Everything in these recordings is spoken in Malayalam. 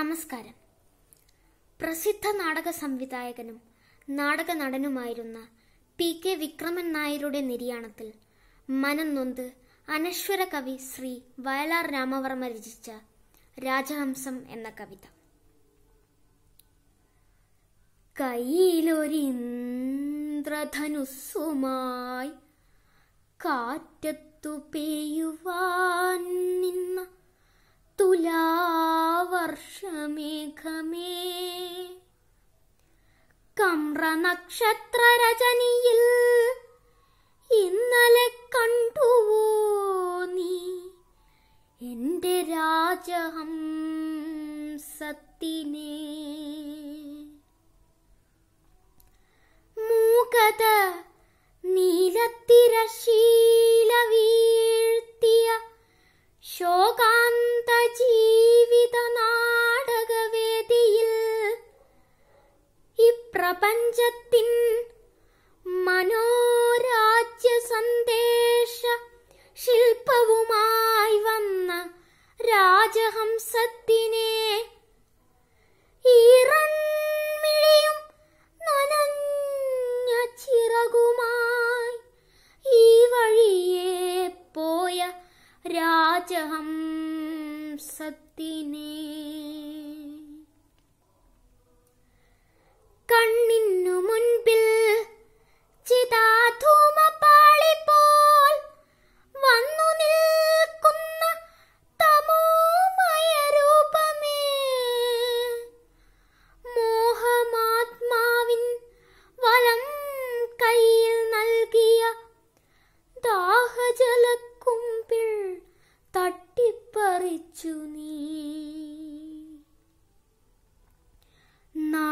നമസ്കാരം പ്രസിദ്ധ നാടക സംവിധായകനും നാടക നടനുമായിരുന്ന പി കെ വിക്രമൻ നായരുടെ നിര്യാണത്തിൽ മനം നൊന്ത് അനശ്വര കവി ശ്രീ വയലാർ രാമവർമ്മ രചിച്ച രാജഹംസം എന്ന കവിത കയ്യിലൊരിന്ദ്രധനുസുമായി കാറ്റത്തു പെയ്യുവാൻ നിന്ന തുലാവർഷമേഘമേ കമ്ര നക്ഷത്ര രചനിയിൽ ഇന്നലെ കണ്ടുവോ നീ എന്റെ സത്തിനെ മൂകത നീലത്തിരശീല വീഴ്ത്തിയ ശോകാന്ത ജീവിത നാടകവേദിയിൽ ഈ ഇപ്രപഞ്ചത്തിൻ सत्ति ने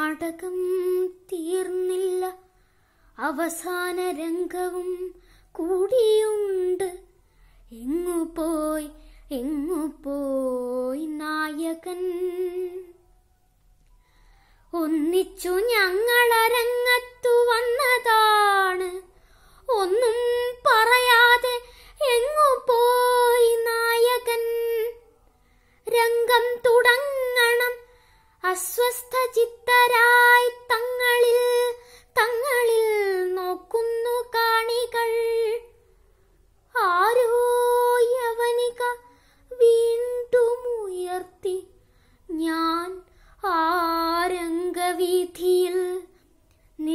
നാടകം തീർന്നില്ല അവസാന രംഗവും കൂടിയുണ്ട് എങ്ങു പോയി എങ്ങു പോയി നായകൻ ഒന്നിച്ചു ഞങ്ങളരങ്ങത്തു വന്നതാണ് ഒന്നും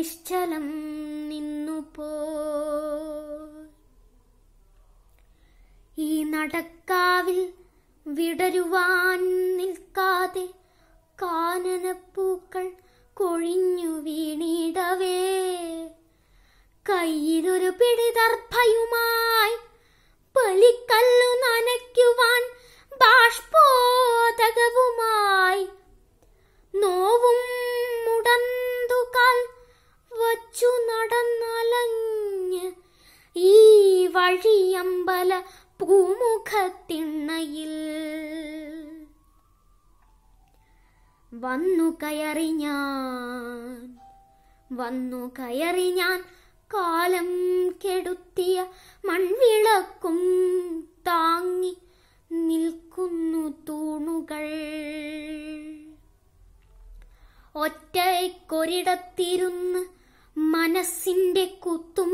നിശ്ചലം നിന്നു ഈ നടക്കാവിൽ വിടരുവാൻ നിൽക്കാതെ കാനനപ്പൂക്കൾ കൊഴിഞ്ഞു വീണിടവേ കയ്യിലൊരു പിടിതർഭയുമായി പലിക്കല്ലു നനയ്ക്കുവാൻ വഴിയമ്പല പൂമുഖത്തിണ്ണയിൽ വന്നു കയറി ഞാൻ വന്നു കയറി ഞാൻ കാലം കെടുത്തിയ മൺവിളക്കും താങ്ങി നിൽക്കുന്നു തൂണുകൾ ഒറ്റയ്ക്കൊരിടത്തിരുന്ന് മനസ്സിന്റെ കുത്തും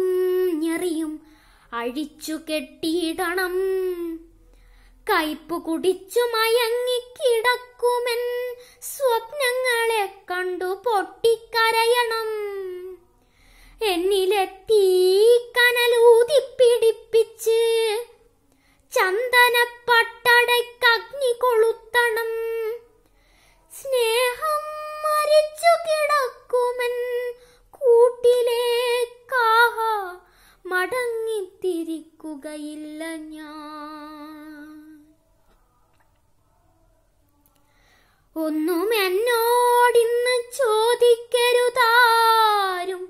ഞെറിയും അഴിച്ചു കെട്ടിയിടണം കയ്പു കുടിച്ചു മയങ്ങിക്കിടക്കുമൻ സ്വപ്നങ്ങളെ കണ്ടു പൊട്ടിക്കരയണം എന്നിലെത്തി കനലൂതി പിടിപ്പിച്ച് മറക്കുകയില്ല ഞാൻ ഒന്നും എന്നോടിന്ന് ചോദിക്കരുതാരും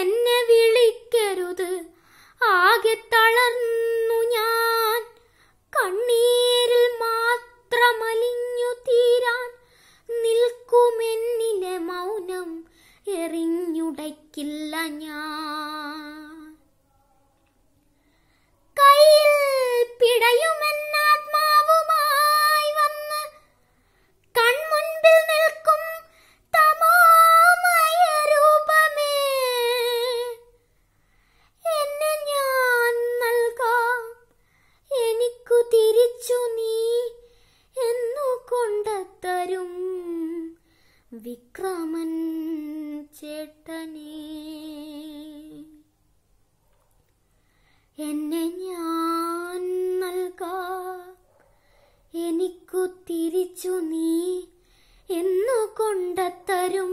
എന്നെ വിളിക്കരുത് ആകെ തളർന്നു ഞാൻ കണ്ണീരിൽ മാത്രമലിഞ്ഞു തീരാൻ നിൽക്കുമെന്നിലെ മൗനം എറിഞ്ഞുടയ്ക്കില്ല ഞാൻ എന്നു കൊണ്ടത്തരും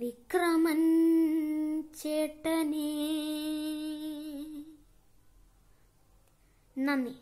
വിക്രമൻ ചേട്ടനേ നന്ദി